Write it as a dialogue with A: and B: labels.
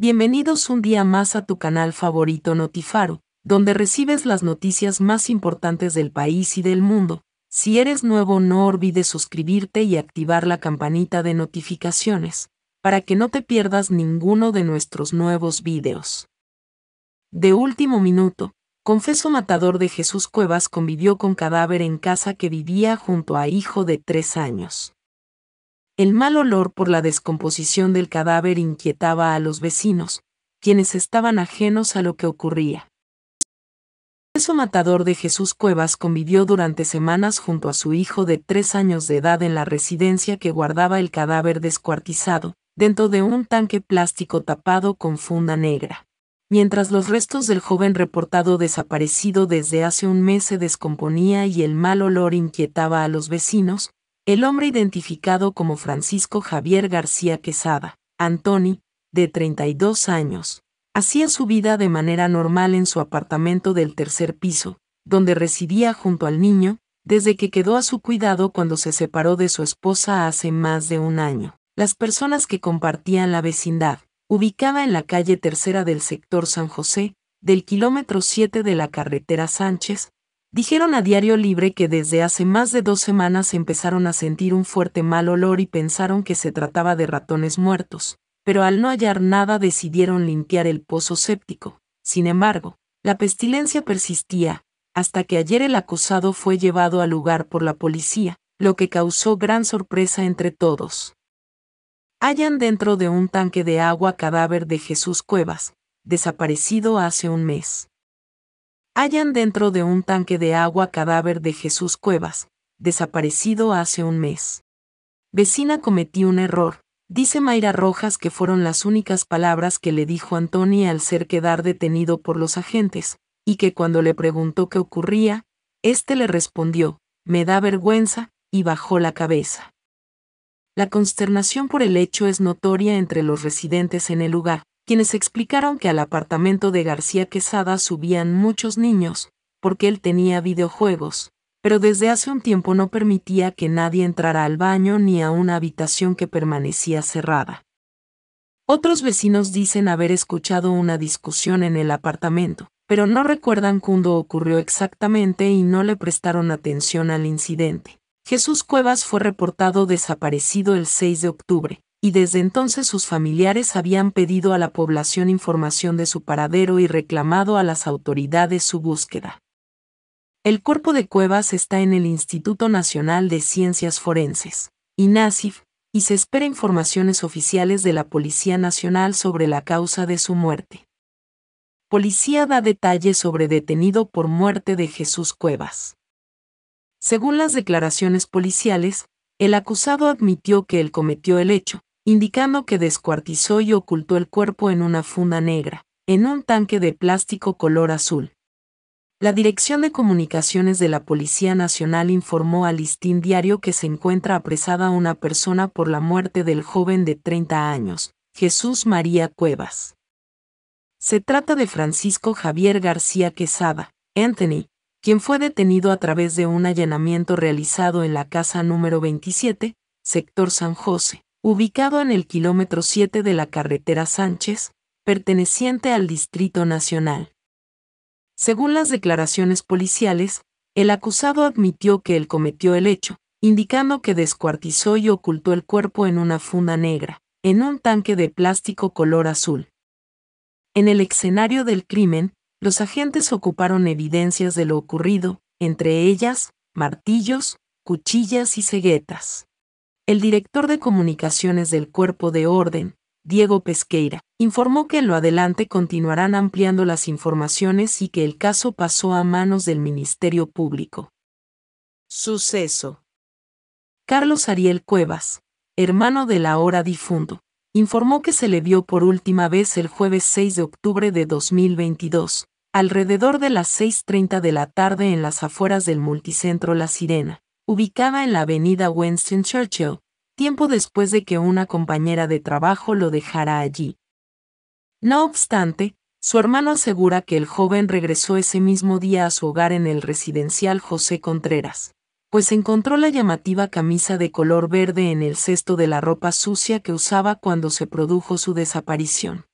A: Bienvenidos un día más a tu canal favorito Notifaro, donde recibes las noticias más importantes del país y del mundo. Si eres nuevo no olvides suscribirte y activar la campanita de notificaciones, para que no te pierdas ninguno de nuestros nuevos videos. De último minuto, confeso matador de Jesús Cuevas convivió con cadáver en casa que vivía junto a hijo de tres años. El mal olor por la descomposición del cadáver inquietaba a los vecinos, quienes estaban ajenos a lo que ocurría. El preso matador de Jesús Cuevas convivió durante semanas junto a su hijo de tres años de edad en la residencia que guardaba el cadáver descuartizado, dentro de un tanque plástico tapado con funda negra. Mientras los restos del joven reportado desaparecido desde hace un mes se descomponía y el mal olor inquietaba a los vecinos, el hombre identificado como Francisco Javier García Quesada, Antoni, de 32 años, hacía su vida de manera normal en su apartamento del tercer piso, donde residía junto al niño, desde que quedó a su cuidado cuando se separó de su esposa hace más de un año. Las personas que compartían la vecindad, ubicada en la calle tercera del sector San José, del kilómetro 7 de la carretera Sánchez, Dijeron a Diario Libre que desde hace más de dos semanas empezaron a sentir un fuerte mal olor y pensaron que se trataba de ratones muertos, pero al no hallar nada decidieron limpiar el pozo séptico. Sin embargo, la pestilencia persistía, hasta que ayer el acosado fue llevado al lugar por la policía, lo que causó gran sorpresa entre todos. Hallan dentro de un tanque de agua cadáver de Jesús Cuevas, desaparecido hace un mes. Hallan dentro de un tanque de agua cadáver de Jesús Cuevas, desaparecido hace un mes. Vecina cometí un error, dice Mayra Rojas que fueron las únicas palabras que le dijo Antoni al ser quedar detenido por los agentes, y que cuando le preguntó qué ocurría, éste le respondió, me da vergüenza, y bajó la cabeza. La consternación por el hecho es notoria entre los residentes en el lugar, quienes explicaron que al apartamento de García Quesada subían muchos niños, porque él tenía videojuegos, pero desde hace un tiempo no permitía que nadie entrara al baño ni a una habitación que permanecía cerrada. Otros vecinos dicen haber escuchado una discusión en el apartamento, pero no recuerdan cuándo ocurrió exactamente y no le prestaron atención al incidente. Jesús Cuevas fue reportado desaparecido el 6 de octubre, y desde entonces sus familiares habían pedido a la población información de su paradero y reclamado a las autoridades su búsqueda. El cuerpo de Cuevas está en el Instituto Nacional de Ciencias Forenses, INASIF, y se espera informaciones oficiales de la Policía Nacional sobre la causa de su muerte. Policía da detalles sobre detenido por muerte de Jesús Cuevas. Según las declaraciones policiales, el acusado admitió que él cometió el hecho, indicando que descuartizó y ocultó el cuerpo en una funda negra, en un tanque de plástico color azul. La Dirección de Comunicaciones de la Policía Nacional informó al Listín Diario que se encuentra apresada una persona por la muerte del joven de 30 años, Jesús María Cuevas. Se trata de Francisco Javier García Quesada, Anthony, quien fue detenido a través de un allanamiento realizado en la casa número 27, sector San José, ubicado en el kilómetro 7 de la carretera Sánchez, perteneciente al Distrito Nacional. Según las declaraciones policiales, el acusado admitió que él cometió el hecho, indicando que descuartizó y ocultó el cuerpo en una funda negra, en un tanque de plástico color azul. En el escenario del crimen, los agentes ocuparon evidencias de lo ocurrido, entre ellas, martillos, cuchillas y ceguetas. El director de comunicaciones del Cuerpo de Orden, Diego Pesqueira, informó que en lo adelante continuarán ampliando las informaciones y que el caso pasó a manos del Ministerio Público. Suceso. Carlos Ariel Cuevas, hermano de la hora difunto, informó que se le vio por última vez el jueves 6 de octubre de 2022, alrededor de las 6.30 de la tarde en las afueras del multicentro La Sirena, ubicada en la avenida Winston Churchill, tiempo después de que una compañera de trabajo lo dejara allí. No obstante, su hermano asegura que el joven regresó ese mismo día a su hogar en el residencial José Contreras, pues encontró la llamativa camisa de color verde en el cesto de la ropa sucia que usaba cuando se produjo su desaparición.